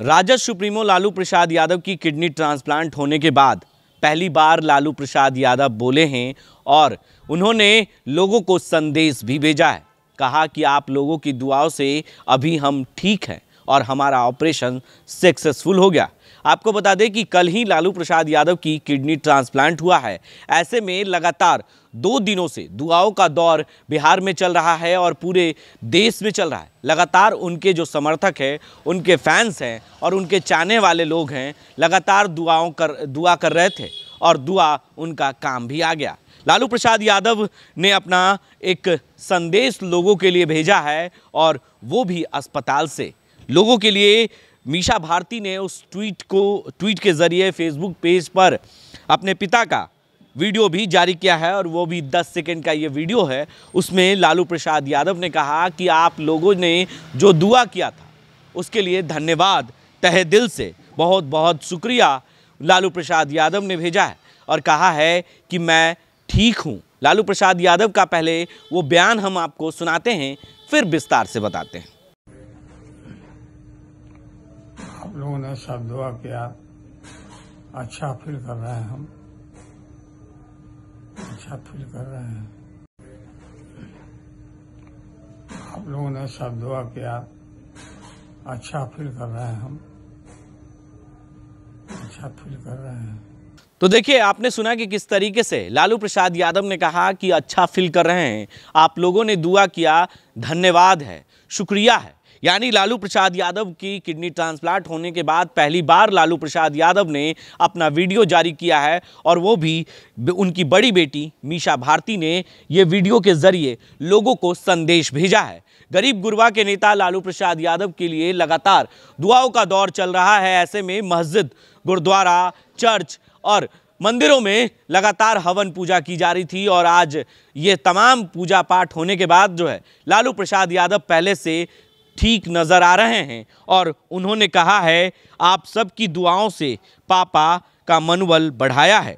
Rajad supremo Lalu Prasad Yadav की kidney transplant होने के बाद पहली बार लालू प्रसाद यादव बोले हैं और उन्होंने लोगों को संदेश भी भेजा है कहा कि आप लोगों की दुआओं से अभी हम ठीक हैं और हमारा ऑपरेशन सक्सेसफुल हो गया आपको बता दें कि कल ही लालू प्रसाद यादव की किडनी ट्रांसप्लांट हुआ है ऐसे में लगातार दो दिनों से दुआओं का दौर बिहार में चल रहा है और पूरे देश में चल रहा है लगातार उनके जो समर्थक हैं उनके फैंस हैं और उनके चाहने वाले लोग हैं लगातार दुआओं कर दुआ कर रहे थे और दुआ उनका काम भी आ गया लालू प्रसाद यादव ने अपना एक संदेश लोगों के लिए भेजा है और वो भी अस्पताल से लोगों के लिए मीशा भारती ने उस ट्वीट को ट्वीट के ज़रिए फेसबुक पेज पर अपने पिता का वीडियो भी जारी किया है और वो भी 10 सेकंड का ये वीडियो है उसमें लालू प्रसाद यादव ने कहा कि आप लोगों ने जो दुआ किया था उसके लिए धन्यवाद तहे दिल से बहुत बहुत शुक्रिया लालू प्रसाद यादव ने भेजा है और कहा है कि मैं ठीक हूँ लालू प्रसाद यादव का पहले वो बयान हम आपको सुनाते हैं फिर विस्तार से बताते हैं लोगों ने सब दुआ किया अच्छा फील कर रहे हैं हम अच्छा फील कर रहे हैं आप लोगों ने सब दुआ किया अच्छा फील कर रहे हैं हम अच्छा फील कर रहे हैं तो देखिए आपने सुना कि किस तरीके से लालू प्रसाद यादव ने कहा कि अच्छा फील कर रहे हैं आप लोगों ने दुआ किया धन्यवाद है शुक्रिया है यानी लालू प्रसाद यादव की किडनी ट्रांसप्लांट होने के बाद पहली बार लालू प्रसाद यादव ने अपना वीडियो जारी किया है और वो भी उनकी बड़ी बेटी मीशा भारती ने ये वीडियो के ज़रिए लोगों को संदेश भेजा है गरीब गुरबा के नेता लालू प्रसाद यादव के लिए लगातार दुआओं का दौर चल रहा है ऐसे में मस्जिद गुरुद्वारा चर्च और मंदिरों में लगातार हवन पूजा की जा रही थी और आज ये तमाम पूजा पाठ होने के बाद जो है लालू प्रसाद यादव पहले से ठीक नज़र आ रहे हैं और उन्होंने कहा है आप सबकी दुआओं से पापा का मनोबल बढ़ाया है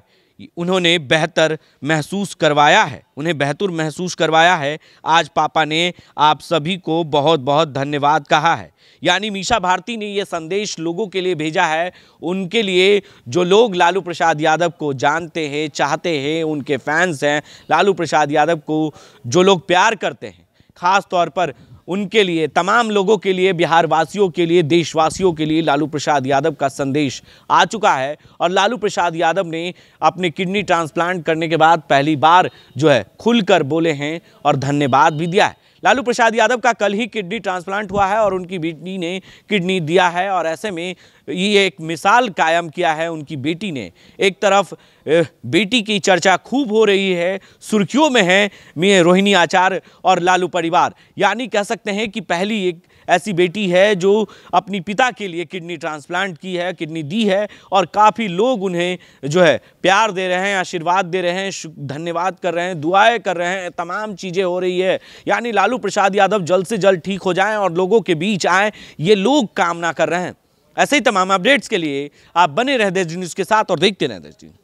उन्होंने बेहतर महसूस करवाया है उन्हें बेहतर महसूस करवाया है आज पापा ने आप सभी को बहुत बहुत धन्यवाद कहा है यानी मीशा भारती ने यह संदेश लोगों के लिए भेजा है उनके लिए जो लोग लालू प्रसाद यादव को जानते हैं चाहते हैं उनके फैंस हैं लालू प्रसाद यादव को जो लोग प्यार करते हैं ख़ास तौर पर उनके लिए तमाम लोगों के लिए बिहार वासियों के लिए देशवासियों के लिए लालू प्रसाद यादव का संदेश आ चुका है और लालू प्रसाद यादव ने अपने किडनी ट्रांसप्लांट करने के बाद पहली बार जो है खुलकर बोले हैं और धन्यवाद भी दिया है लालू प्रसाद यादव का कल ही किडनी ट्रांसप्लांट हुआ है और उनकी बेटी ने किडनी दिया है और ऐसे में ये एक मिसाल कायम किया है उनकी बेटी ने एक तरफ बेटी की चर्चा खूब हो रही है सुर्खियों में है मैं रोहिणी आचार और लालू परिवार यानी कह सकते हैं कि पहली एक ऐसी बेटी है जो अपनी पिता के लिए किडनी ट्रांसप्लांट की है किडनी दी है और काफ़ी लोग उन्हें जो है प्यार दे रहे हैं आशीर्वाद दे रहे हैं धन्यवाद कर रहे हैं दुआएं कर रहे हैं तमाम चीज़ें हो रही है यानी लालू प्रसाद यादव जल्द से जल्द ठीक हो जाएं और लोगों के बीच आएँ ये लोग कामना कर रहे हैं ऐसे ही तमाम अपडेट्स के लिए आप बने रह देश न्यूज़ के साथ और देखते रहें देश न्यूज़